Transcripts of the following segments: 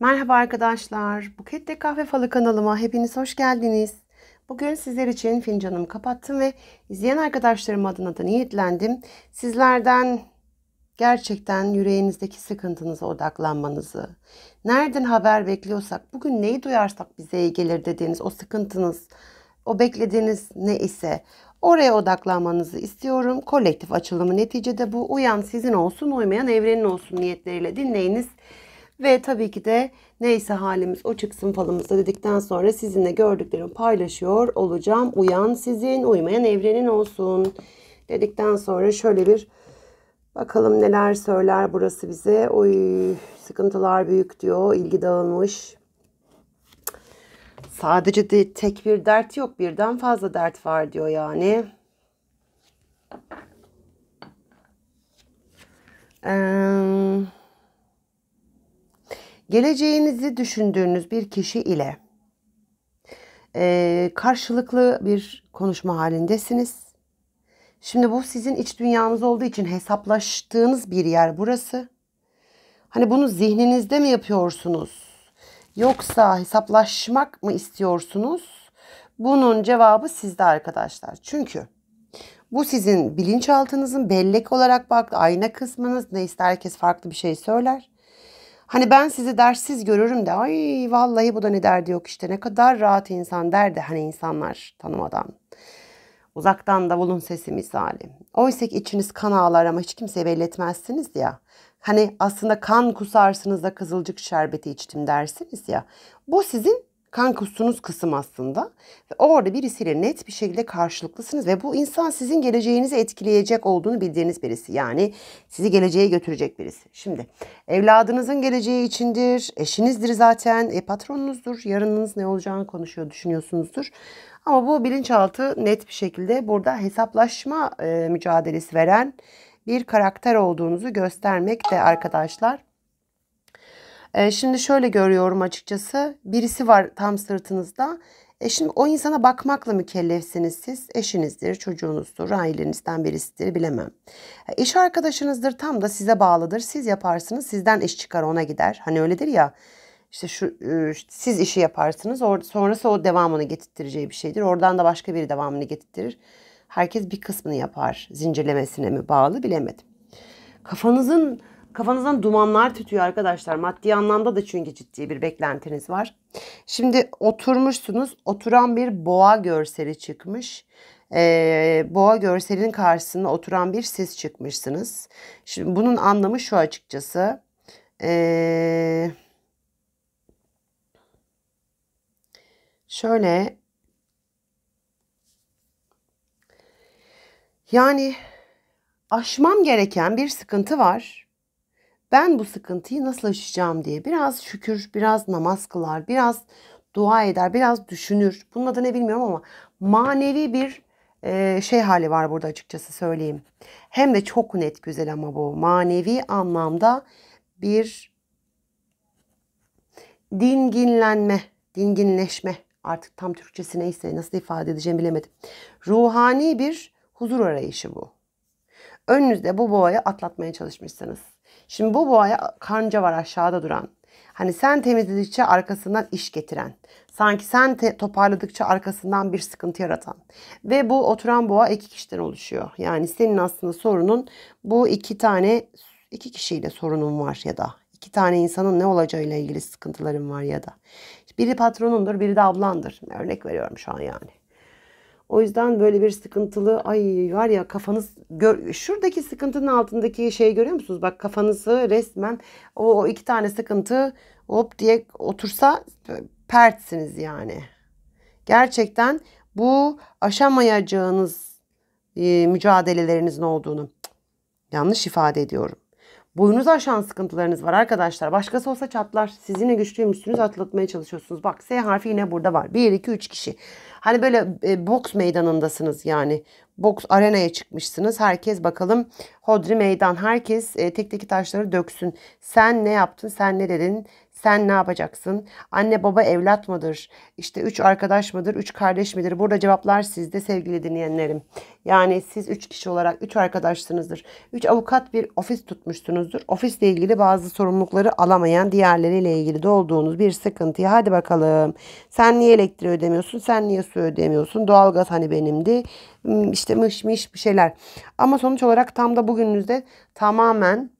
Merhaba arkadaşlar. Bukette Kahve Falı kanalıma hepiniz hoş geldiniz. Bugün sizler için fincanımı kapattım ve izleyen arkadaşlarım adına da niyetlendim. Sizlerden gerçekten yüreğinizdeki sıkıntınıza odaklanmanızı, nereden haber bekliyorsak, bugün neyi duyarsak bize iyi gelir dediğiniz o sıkıntınız, o beklediğiniz ne ise oraya odaklanmanızı istiyorum. Kolektif açılımı neticede bu uyan sizin olsun, uymayan evrenin olsun niyetleriyle dinleyiniz. Ve tabii ki de neyse halimiz o çıksın falımızda dedikten sonra sizinle gördüklerimi paylaşıyor olacağım. Uyan sizin, uymayan evrenin olsun dedikten sonra şöyle bir bakalım neler söyler burası bize. Oy sıkıntılar büyük diyor, ilgi dağılmış. Sadece de tek bir dert yok, birden fazla dert var diyor yani. Eee geleceğinizi düşündüğünüz bir kişi ile e, karşılıklı bir konuşma halindesiniz. Şimdi bu sizin iç dünyanız olduğu için hesaplaştığınız bir yer burası. Hani bunu zihninizde mi yapıyorsunuz? Yoksa hesaplaşmak mı istiyorsunuz? Bunun cevabı sizde arkadaşlar. Çünkü bu sizin bilinçaltınızın bellek olarak baktı ayna kısmınız. Neyse herkes farklı bir şey söyler. Hani ben sizi dersiz görürüm de ay vallahi bu da ne derdi yok işte ne kadar rahat insan derdi hani insanlar tanımadan. Uzaktan davulun sesi misali. Oysa ki içiniz kan ağlar ama hiç kimseye belli etmezsiniz ya. Hani aslında kan kusarsınız da kızılcık şerbeti içtim dersiniz ya. Bu sizin kan kusunuz kısım aslında. Ve orada birisiyle net bir şekilde karşılıklısınız ve bu insan sizin geleceğinizi etkileyecek olduğunu bildiğiniz birisi. Yani sizi geleceğe götürecek birisi. Şimdi evladınızın geleceği içindir, eşinizdir zaten, e, patronunuzdur, yarınınız ne olacağını konuşuyor, düşünüyorsunuzdur. Ama bu bilinçaltı net bir şekilde burada hesaplaşma e, mücadelesi veren bir karakter olduğunuzu göstermek de arkadaşlar. E, şimdi şöyle görüyorum açıkçası. Birisi var tam sırtınızda. E şimdi o insana bakmakla mükellefsiniz siz. Eşinizdir, çocuğunuzdur, ailenizden birisidir bilemem. E, iş arkadaşınızdır tam da size bağlıdır. Siz yaparsınız, sizden iş çıkar ona gider. Hani öyledir ya. İşte şu e, siz işi yaparsınız. Or, sonrası o devamını getirttireceği bir şeydir. Oradan da başka biri devamını getirttirir. Herkes bir kısmını yapar. Zincirlemesine mi bağlı bilemedim. Kafanızın Kafanızdan dumanlar tütüyor arkadaşlar. Maddi anlamda da çünkü ciddi bir beklentiniz var. Şimdi oturmuşsunuz. Oturan bir boğa görseli çıkmış. Ee, boğa görselinin karşısında oturan bir siz çıkmışsınız. Şimdi bunun anlamı şu açıkçası. Ee, şöyle yani aşmam gereken bir sıkıntı var ben bu sıkıntıyı nasıl aşacağım diye biraz şükür, biraz namaz kılar, biraz dua eder, biraz düşünür. Bunun adı ne bilmiyorum ama manevi bir e, şey hali var burada açıkçası söyleyeyim. Hem de çok net güzel ama bu manevi anlamda bir dinginlenme, dinginleşme artık tam Türkçesi neyse nasıl ifade edeceğim bilemedim. Ruhani bir huzur arayışı bu. Önünüzde bu boğayı atlatmaya çalışmışsınız. Şimdi bu boğaya karınca var aşağıda duran. Hani sen temizledikçe arkasından iş getiren. Sanki sen te- toparladıkça arkasından bir sıkıntı yaratan. Ve bu oturan boğa iki kişiden oluşuyor. Yani senin aslında sorunun bu iki tane iki kişiyle sorunun var ya da iki tane insanın ne olacağıyla ilgili sıkıntıların var ya da. Biri patronundur, biri de ablandır. Örnek veriyorum şu an yani. O yüzden böyle bir sıkıntılı ay var ya kafanız gör, şuradaki sıkıntının altındaki şeyi görüyor musunuz? Bak kafanızı resmen o iki tane sıkıntı hop diye otursa pertsiniz yani. Gerçekten bu aşamayacağınız e, mücadelelerinizin olduğunu yanlış ifade ediyorum. Boyunuz aşan sıkıntılarınız var arkadaşlar. Başkası olsa çatlar. Siz yine güçlüymüşsünüz atlatmaya çalışıyorsunuz. Bak S harfi yine burada var. 1, 2, 3 kişi. Hani böyle e, boks meydanındasınız yani. Boks arenaya çıkmışsınız. Herkes bakalım hodri meydan. Herkes e, tekteki taşları döksün. Sen ne yaptın? Sen ne dedin? Sen ne yapacaksın? Anne baba evlat mıdır? İşte üç arkadaş mıdır? Üç kardeş midir? Burada cevaplar sizde sevgili dinleyenlerim. Yani siz üç kişi olarak üç arkadaşsınızdır. Üç avukat bir ofis tutmuşsunuzdur. Ofisle ilgili bazı sorumlulukları alamayan diğerleriyle ilgili de olduğunuz bir sıkıntıya hadi bakalım. Sen niye elektriği ödemiyorsun? Sen niye su ödemiyorsun? Doğalgaz hani benimdi. Hmm, işte mış mış bir şeyler. Ama sonuç olarak tam da bugününüzde tamamen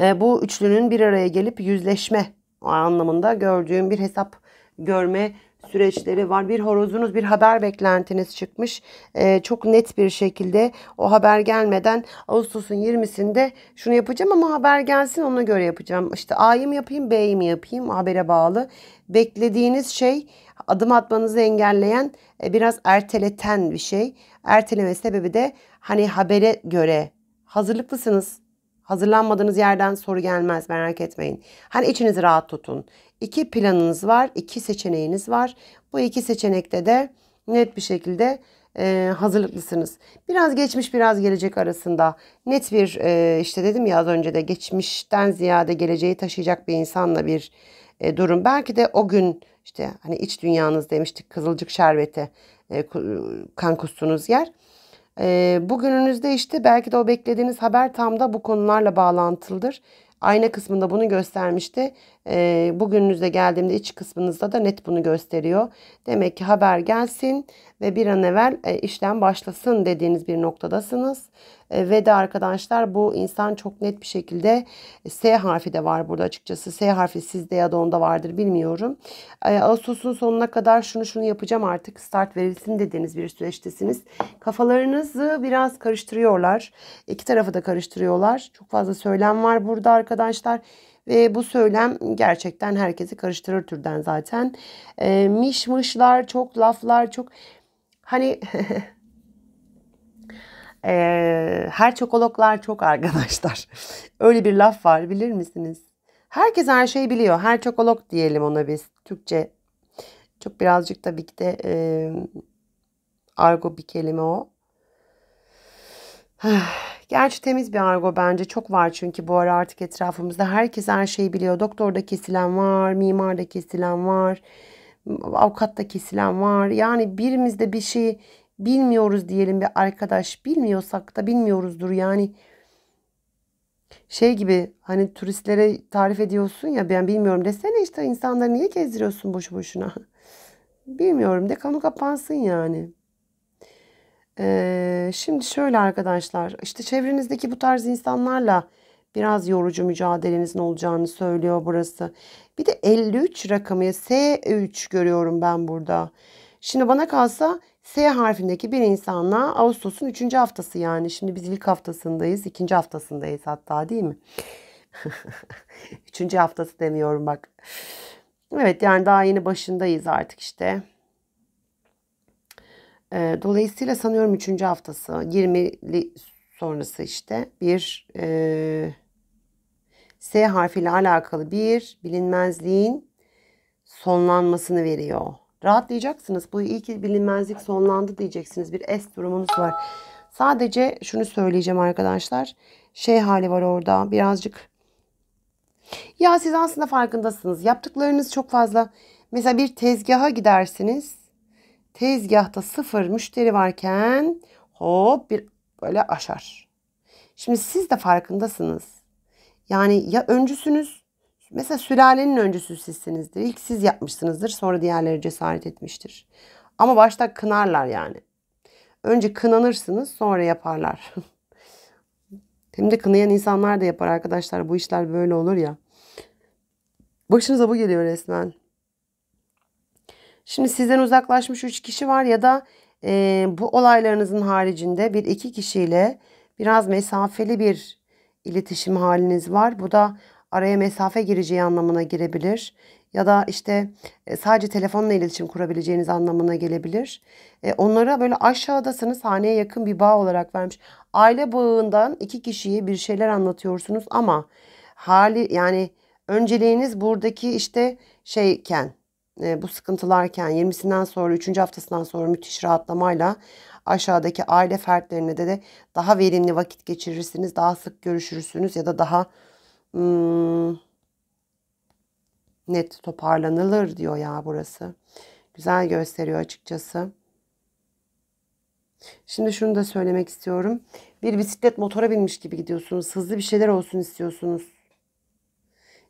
e, bu üçlünün bir araya gelip yüzleşme anlamında gördüğüm bir hesap görme süreçleri var. Bir horozunuz bir haber beklentiniz çıkmış. ee, çok net bir şekilde o haber gelmeden Ağustos'un 20'sinde şunu yapacağım ama haber gelsin ona göre yapacağım. İşte A'yı mı yapayım B'yi mi yapayım habere bağlı. Beklediğiniz şey adım atmanızı engelleyen e, biraz erteleten bir şey. Erteleme sebebi de hani habere göre hazırlıklısınız Hazırlanmadığınız yerden soru gelmez merak etmeyin. Hani içinizi rahat tutun. İki planınız var, iki seçeneğiniz var. Bu iki seçenekte de net bir şekilde e, hazırlıklısınız. Biraz geçmiş biraz gelecek arasında net bir e, işte dedim ya az önce de geçmişten ziyade geleceği taşıyacak bir insanla bir e, durum. Belki de o gün işte hani iç dünyanız demiştik kızılcık şerbeti e, kan kustuğunuz yer. E, bugününüzde işte belki de o beklediğiniz haber tam da bu konularla bağlantılıdır. Ayna kısmında bunu göstermişti. E, bugününüze geldiğimde iç kısmınızda da net bunu gösteriyor. Demek ki haber gelsin ve bir an evvel e, işlem başlasın dediğiniz bir noktadasınız. E, ve de arkadaşlar bu insan çok net bir şekilde e, S harfi de var burada açıkçası. S harfi sizde ya da onda vardır bilmiyorum. E, Ağustos'un sonuna kadar şunu şunu yapacağım artık start verilsin dediğiniz bir süreçtesiniz. Kafalarınızı biraz karıştırıyorlar. İki tarafı da karıştırıyorlar. Çok fazla söylem var burada arkadaşlar. Ve bu söylem gerçekten herkesi karıştırır türden zaten. E, ee, mişmışlar, çok laflar, çok hani e, ee, çokoloklar çok arkadaşlar. Öyle bir laf var bilir misiniz? Herkes her şeyi biliyor. her çokolok diyelim ona biz Türkçe. Çok birazcık tabii ki de e, argo bir kelime o. Gerçi temiz bir argo bence. Çok var çünkü bu ara artık etrafımızda. Herkes her şeyi biliyor. Doktorda kesilen var, mimarda kesilen var, avukatta kesilen var. Yani birimiz de bir şey bilmiyoruz diyelim bir arkadaş. Bilmiyorsak da bilmiyoruzdur. Yani şey gibi hani turistlere tarif ediyorsun ya ben bilmiyorum desene işte insanları niye gezdiriyorsun boşu boşuna. Bilmiyorum de konu kapansın yani. Ee, şimdi şöyle arkadaşlar işte çevrenizdeki bu tarz insanlarla biraz yorucu mücadelenizin olacağını söylüyor burası. Bir de 53 rakamı S3 görüyorum ben burada. Şimdi bana kalsa S harfindeki bir insanla Ağustos'un 3. haftası yani. Şimdi biz ilk haftasındayız. ikinci haftasındayız hatta değil mi? üçüncü haftası demiyorum bak. Evet yani daha yeni başındayız artık işte. Ee, dolayısıyla sanıyorum üçüncü haftası 20'li sonrası işte bir e, S harfiyle alakalı bir bilinmezliğin sonlanmasını veriyor. Rahatlayacaksınız. Bu iyi ki bilinmezlik sonlandı diyeceksiniz. Bir es durumunuz var. Sadece şunu söyleyeceğim arkadaşlar. Şey hali var orada. Birazcık ya siz aslında farkındasınız. Yaptıklarınız çok fazla. Mesela bir tezgaha gidersiniz tezgahta sıfır müşteri varken hop bir böyle aşar. Şimdi siz de farkındasınız. Yani ya öncüsünüz mesela sülalenin öncüsü sizsinizdir. İlk siz yapmışsınızdır sonra diğerleri cesaret etmiştir. Ama başta kınarlar yani. Önce kınanırsınız sonra yaparlar. Hem de kınayan insanlar da yapar arkadaşlar. Bu işler böyle olur ya. Başınıza bu geliyor resmen. Şimdi sizden uzaklaşmış 3 kişi var ya da e, bu olaylarınızın haricinde bir iki kişiyle biraz mesafeli bir iletişim haliniz var. Bu da araya mesafe gireceği anlamına girebilir. Ya da işte e, sadece telefonla iletişim kurabileceğiniz anlamına gelebilir. E, onlara böyle aşağıdasınız haneye yakın bir bağ olarak vermiş. Aile bağından iki kişiye bir şeyler anlatıyorsunuz ama hali yani önceliğiniz buradaki işte şeyken e, bu sıkıntılarken 20'sinden sonra 3. haftasından sonra müthiş rahatlamayla aşağıdaki aile fertlerine de de daha verimli vakit geçirirsiniz. Daha sık görüşürsünüz ya da daha hmm, net toparlanılır diyor ya burası. Güzel gösteriyor açıkçası. Şimdi şunu da söylemek istiyorum. Bir bisiklet motora binmiş gibi gidiyorsunuz. Hızlı bir şeyler olsun istiyorsunuz.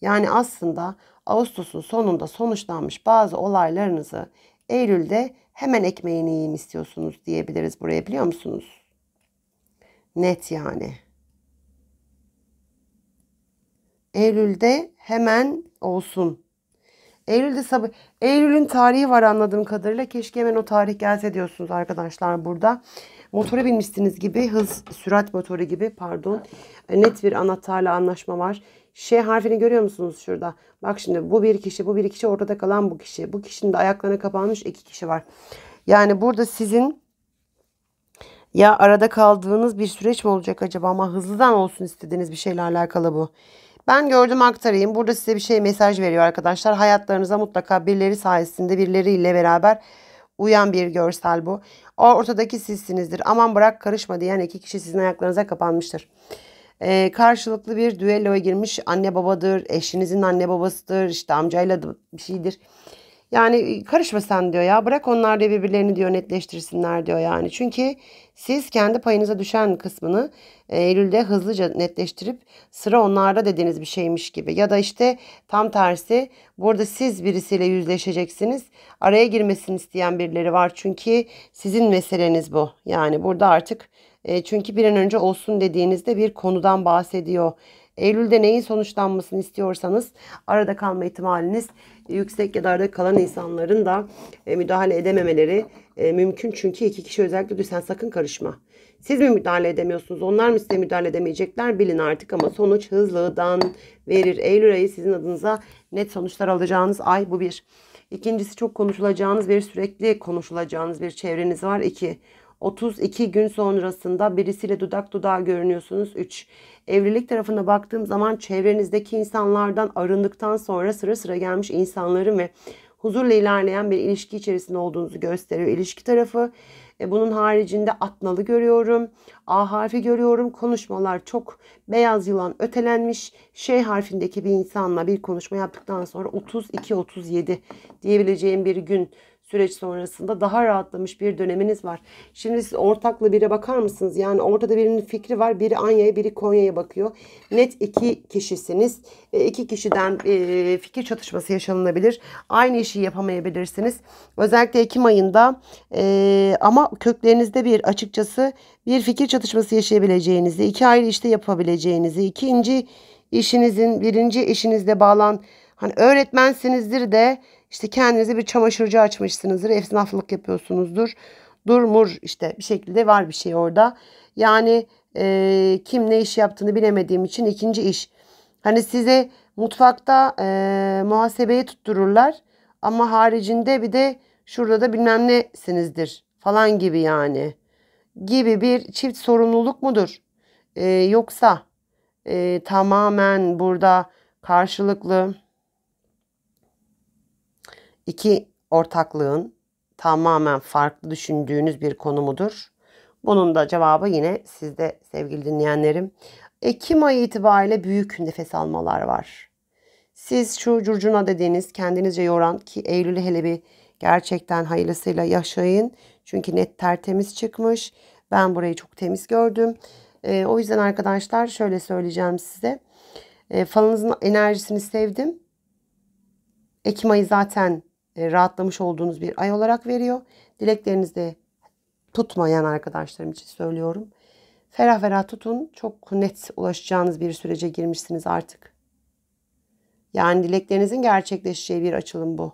Yani aslında Ağustos'un sonunda sonuçlanmış bazı olaylarınızı Eylül'de hemen ekmeğini yiyeyim istiyorsunuz diyebiliriz buraya biliyor musunuz? Net yani. Eylül'de hemen olsun. Eylül'de sabah Eylül'ün tarihi var anladığım kadarıyla. Keşke hemen o tarih gelse diyorsunuz arkadaşlar burada. Motora binmişsiniz gibi hız sürat motoru gibi pardon. E, net bir anahtarla anlaşma var. Ş harfini görüyor musunuz şurada? Bak şimdi bu bir kişi, bu bir kişi, ortada kalan bu kişi. Bu kişinin de ayaklarına kapanmış iki kişi var. Yani burada sizin ya arada kaldığınız bir süreç mi olacak acaba ama hızlıdan olsun istediğiniz bir şeyle alakalı bu. Ben gördüm aktarayım. Burada size bir şey mesaj veriyor arkadaşlar. Hayatlarınıza mutlaka birileri sayesinde birileriyle beraber uyan bir görsel bu. ortadaki sizsinizdir. Aman bırak karışma diyen iki kişi sizin ayaklarınıza kapanmıştır e, karşılıklı bir düelloya girmiş anne babadır, eşinizin anne babasıdır, işte amcayla da bir şeydir. Yani e, karışma sen diyor ya bırak onlar da birbirlerini diyor netleştirsinler diyor yani. Çünkü siz kendi payınıza düşen kısmını e, Eylül'de hızlıca netleştirip sıra onlarda dediğiniz bir şeymiş gibi. Ya da işte tam tersi burada siz birisiyle yüzleşeceksiniz. Araya girmesini isteyen birileri var çünkü sizin meseleniz bu. Yani burada artık e, çünkü bir an önce olsun dediğinizde bir konudan bahsediyor Eylül'de neyin sonuçlanmasını istiyorsanız arada kalma ihtimaliniz yüksek ya da arada kalan insanların da e, müdahale edememeleri e, mümkün. Çünkü iki kişi özellikle diyor sen sakın karışma. Siz mi müdahale edemiyorsunuz? Onlar mı size müdahale edemeyecekler? Bilin artık ama sonuç hızlıdan verir. Eylül ayı sizin adınıza net sonuçlar alacağınız ay bu bir. İkincisi çok konuşulacağınız bir sürekli konuşulacağınız bir çevreniz var. İki, 32 gün sonrasında birisiyle dudak dudağa görünüyorsunuz. 3. Evlilik tarafına baktığım zaman çevrenizdeki insanlardan arındıktan sonra sıra sıra gelmiş insanların ve huzurla ilerleyen bir ilişki içerisinde olduğunuzu gösteriyor. İlişki tarafı e, bunun haricinde atnalı görüyorum. A harfi görüyorum. Konuşmalar çok beyaz yılan ötelenmiş. Şey harfindeki bir insanla bir konuşma yaptıktan sonra 32-37 diyebileceğim bir gün süreç sonrasında daha rahatlamış bir döneminiz var. Şimdi siz ortakla bire bakar mısınız? Yani ortada birinin fikri var. Biri Anya'ya, biri Konya'ya bakıyor. Net iki kişisiniz. E, iki kişiden e, fikir çatışması yaşanılabilir. Aynı işi yapamayabilirsiniz. Özellikle Ekim ayında e, ama köklerinizde bir açıkçası bir fikir çatışması yaşayabileceğinizi, iki ayrı işte yapabileceğinizi, ikinci işinizin birinci işinizle bağlan hani öğretmensinizdir de işte kendinize bir çamaşırcı açmışsınızdır. Esnaflık yapıyorsunuzdur. Durmur işte bir şekilde var bir şey orada. Yani e, kim ne iş yaptığını bilemediğim için ikinci iş. Hani size mutfakta e, muhasebeyi tuttururlar. Ama haricinde bir de şurada da bilmem nesinizdir falan gibi yani. Gibi bir çift sorumluluk mudur? E, yoksa e, tamamen burada karşılıklı İki ortaklığın tamamen farklı düşündüğünüz bir konumudur. Bunun da cevabı yine sizde sevgili dinleyenlerim. Ekim ayı itibariyle büyük nefes almalar var. Siz şu curcuna dediğiniz kendinizce yoran ki Eylül'ü hele bir gerçekten hayırlısıyla yaşayın. Çünkü net tertemiz çıkmış. Ben burayı çok temiz gördüm. E, o yüzden arkadaşlar şöyle söyleyeceğim size. E, falınızın enerjisini sevdim. Ekim ayı zaten e, rahatlamış olduğunuz bir ay olarak veriyor. Dileklerinizde tutmayan arkadaşlarım için söylüyorum. Ferah ferah tutun. Çok net ulaşacağınız bir sürece girmişsiniz artık. Yani dileklerinizin gerçekleşeceği bir açılım bu.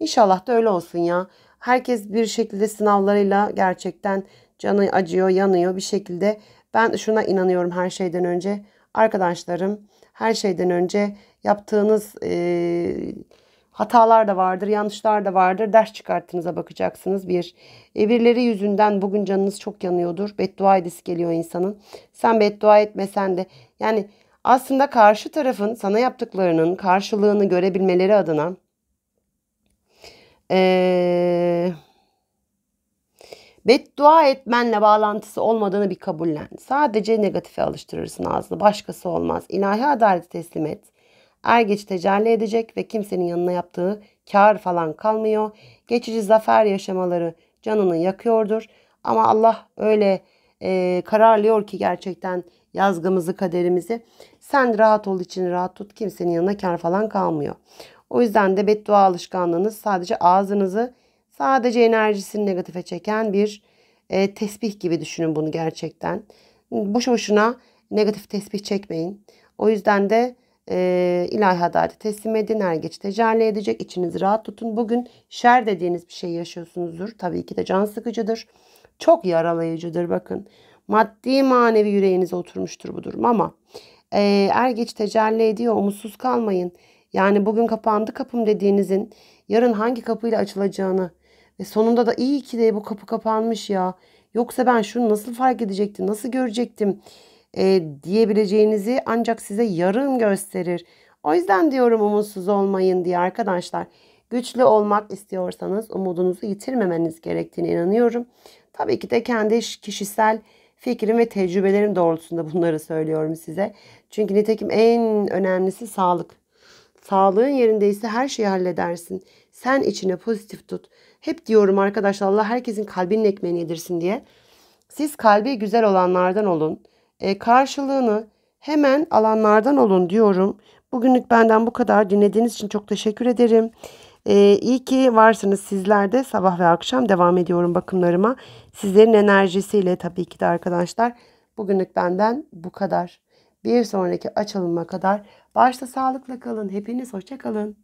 İnşallah da öyle olsun ya. Herkes bir şekilde sınavlarıyla gerçekten canı acıyor, yanıyor bir şekilde. Ben şuna inanıyorum her şeyden önce. Arkadaşlarım her şeyden önce yaptığınız e, Hatalar da vardır, yanlışlar da vardır. Ders çıkarttığınıza bakacaksınız. Bir, evirleri yüzünden bugün canınız çok yanıyordur. Beddua edisi geliyor insanın. Sen beddua etmesen de yani aslında karşı tarafın sana yaptıklarının karşılığını görebilmeleri adına ee, beddua etmenle bağlantısı olmadığını bir kabullen. Sadece negatife alıştırırsın ağzını. Başkası olmaz. İlahi adaleti teslim et. Er geç tecelli edecek ve kimsenin yanına yaptığı kar falan kalmıyor. Geçici zafer yaşamaları canını yakıyordur. Ama Allah öyle e, kararlıyor ki gerçekten yazgımızı, kaderimizi. Sen rahat ol için rahat tut. Kimsenin yanına kar falan kalmıyor. O yüzden de beddua alışkanlığınız sadece ağzınızı sadece enerjisini negatife çeken bir e, tesbih gibi düşünün bunu gerçekten. Boş boşuna negatif tesbih çekmeyin. O yüzden de e, ilahi adaleti teslim edin. Her geç tecelli edecek. İçinizi rahat tutun. Bugün şer dediğiniz bir şey yaşıyorsunuzdur. Tabii ki de can sıkıcıdır. Çok yaralayıcıdır bakın. Maddi manevi yüreğinize oturmuştur bu durum ama e, er geç tecelli ediyor. Umutsuz kalmayın. Yani bugün kapandı kapım dediğinizin yarın hangi kapıyla açılacağını ve sonunda da iyi ki de bu kapı kapanmış ya. Yoksa ben şunu nasıl fark edecektim, nasıl görecektim? e, diyebileceğinizi ancak size yarın gösterir. O yüzden diyorum umutsuz olmayın diye arkadaşlar. Güçlü olmak istiyorsanız umudunuzu yitirmemeniz gerektiğine inanıyorum. Tabii ki de kendi kişisel fikrim ve tecrübelerim doğrultusunda bunları söylüyorum size. Çünkü nitekim en önemlisi sağlık. Sağlığın yerindeyse her şeyi halledersin. Sen içine pozitif tut. Hep diyorum arkadaşlar Allah herkesin kalbinin ekmeğini yedirsin diye. Siz kalbi güzel olanlardan olun. E, karşılığını hemen alanlardan olun diyorum. Bugünlük benden bu kadar. Dinlediğiniz için çok teşekkür ederim. E, iyi ki varsınız sizler de sabah ve akşam devam ediyorum bakımlarıma. Sizlerin enerjisiyle tabii ki de arkadaşlar. Bugünlük benden bu kadar. Bir sonraki açılıma kadar başta sağlıkla kalın. Hepiniz hoşçakalın.